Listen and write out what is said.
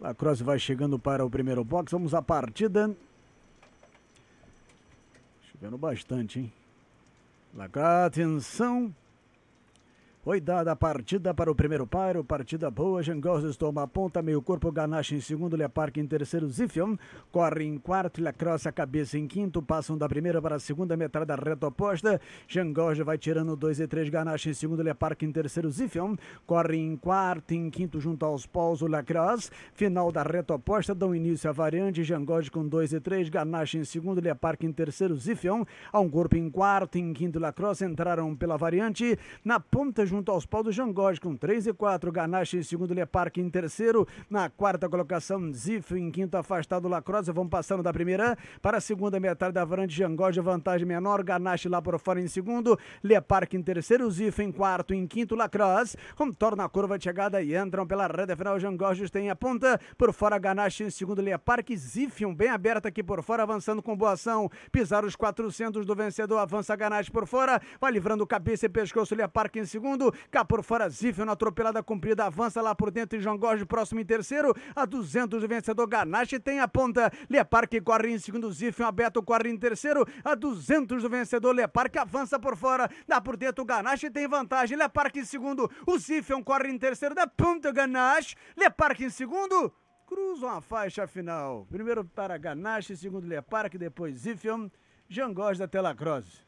Lacrosse vai chegando para o primeiro box. Vamos à partida. Chovendo bastante, hein? Lacra, atenção. Foi dada a partida para o primeiro paro, partida boa, Jangoses toma a ponta, meio corpo, Ganache em segundo, Le em terceiro, Zifion corre em quarto, Le Cross a cabeça em quinto, passam da primeira para a segunda metade da reta oposta, Jangoses vai tirando 2 e 3, Ganache em segundo, Le em terceiro, Zifion corre em quarto, em quinto junto aos paus o Lacrosse, final da reta oposta, dão início à variante, Jangoses com 2 e 3, Ganache em segundo, Le em terceiro, Zifion, a um corpo em quarto, em quinto, Lacrosse entraram pela variante, na ponta junto junto aos pau do Jangóis, com 3 e 4. Ganache em segundo, Leparque em terceiro. Na quarta colocação, ziff em quinto, afastado Lacrosa. Vão passando da primeira para a segunda metade da varante. Jangóis de vantagem menor. Ganache lá por fora em segundo. Leparque em terceiro, ziff em quarto. Em quinto, Lacrosse. Contorna a curva de chegada e entram pela reta final. Jangóis tem a ponta. Por fora, Ganache em segundo, Leparque. Zifion bem aberta aqui por fora, avançando com boa ação. Pisar os 400 do vencedor. Avança Ganache por fora. Vai livrando cabeça e pescoço. Leparque em segundo segundo. Cá por fora, Zifel na atropelada cumprida, avança lá por dentro e João Jorge próximo em terceiro. A 200 o vencedor Ganache tem a ponta. Leparque corre em segundo, Zifel aberto corre em terceiro. A 200 do vencedor Leparque avança por fora, dá por dentro Ganache tem vantagem. Leparque em segundo, o Zifel corre em terceiro, da ponta Ganache. Leparque em segundo cruzam a faixa final. Primeiro para Ganache, segundo Leparque, depois João Jangos da Telacruz.